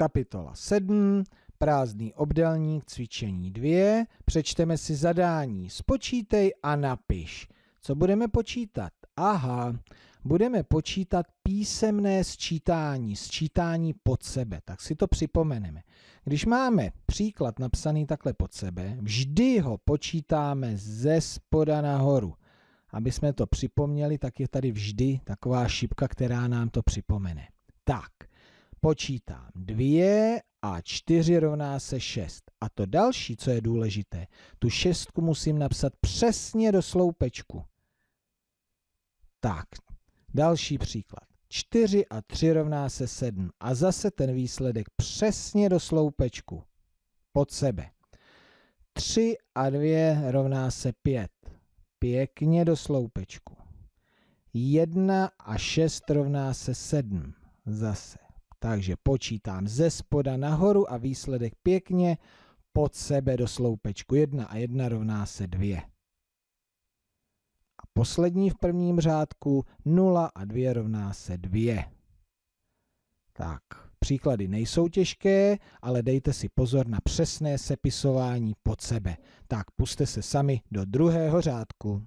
Kapitola 7, prázdný obdelník, cvičení 2, přečteme si zadání, spočítej a napiš. Co budeme počítat? Aha, budeme počítat písemné sčítání, sčítání pod sebe, tak si to připomeneme. Když máme příklad napsaný takhle pod sebe, vždy ho počítáme ze spoda nahoru. Aby jsme to připomněli, tak je tady vždy taková šipka, která nám to připomene. Tak, počítám 2 a 4 rovná se 6. A to další, co je důležité, tu šestku musím napsat přesně do sloupečku. Tak, další příklad. 4 a 3 rovná se 7. A zase ten výsledek přesně do sloupečku. Pod sebe. 3 a 2 rovná se 5. Pěkně do sloupečku. 1 a 6 rovná se 7. Zase. Takže počítám ze spoda nahoru a výsledek pěkně pod sebe do sloupečku 1 a 1 rovná se 2. A poslední v prvním řádku 0 a 2 rovná se 2. Tak, příklady nejsou těžké, ale dejte si pozor na přesné sepisování pod sebe. Tak puste se sami do druhého řádku.